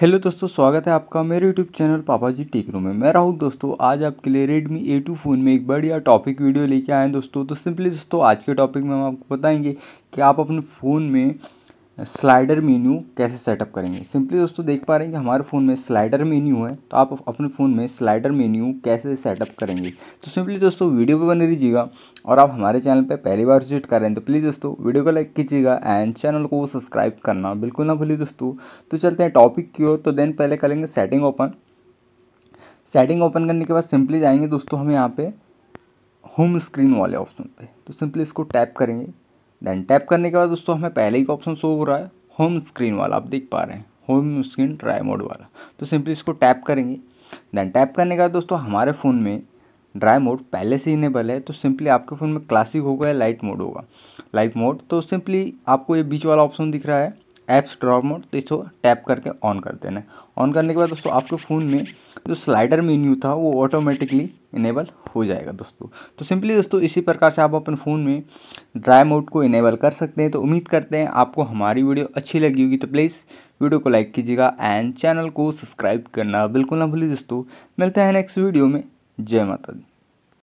hello दोस्तों स्वागत है आपका मेरे यूट्यूब चैनल पापा जी टेक में मैं राहुल दोस्तों आज आपके लिए रेडमी ए टू फ़ोन में एक बढ़िया टॉपिक वीडियो लेके आए हैं दोस्तों तो सिंपली दोस्तों आज के टॉपिक में हम आपको बताएंगे कि आप अपने फ़ोन में स्लाइडर मेन्यू कैसे सेटअप करेंगे सिंपली दोस्तों देख पा रहे हैं कि हमारे फ़ोन में स्लाइडर मेन्यू है तो आप अपने फ़ोन में स्लाइडर मेन्यू कैसे सेटअप करेंगे तो सिंपली दोस्तों वीडियो पे बने रहिएगा और आप हमारे चैनल पे पहली बार विजिट कर रहे हैं तो प्लीज़ दोस्तों वीडियो को लाइक कीजिएगा एंड चैनल को सब्सक्राइब करना बिल्कुल ना भूलिए दोस्तों तो चलते हैं टॉपिक की ओर तो देन पहले करेंगे सेटिंग ओपन सेटिंग ओपन करने के बाद सिंपली जाएंगे दोस्तों हम यहाँ पर होम स्क्रीन वाले ऑप्शन पर तो सिंपली इसको टैप करेंगे देन टैप करने के बाद दोस्तों हमें पहले ही ऑप्शन शो हो रहा है होम स्क्रीन वाला आप देख पा रहे हैं होम स्क्रीन ड्राई मोड वाला तो सिंपली इसको टैप करेंगे देन टैप करने के बाद दोस्तों हमारे फ़ोन में ड्राई मोड पहले से इनेबल है तो सिंपली आपके फ़ोन में क्लासिक होगा या लाइट मोड होगा लाइट मोड तो सिंपली आपको ये बीच वाला ऑप्शन दिख रहा है ऐप्स ड्रॉप मोड तो इसको टैप करके ऑन कर देना है ऑन करने के बाद दोस्तों आपके फ़ोन में जो स्लाइडर मेन्यू था वो ऑटोमेटिकली इनेबल हो जाएगा दोस्तों तो सिंपली दोस्तों इसी प्रकार से आप अपने फ़ोन में ड्राई मोड को इनेबल कर सकते हैं तो उम्मीद करते हैं आपको हमारी वीडियो अच्छी लगी होगी तो प्लीज़ वीडियो को लाइक कीजिएगा एंड चैनल को सब्सक्राइब करना बिल्कुल ना भूलिए दोस्तों मिलते हैं नेक्स्ट वीडियो में जय माता दी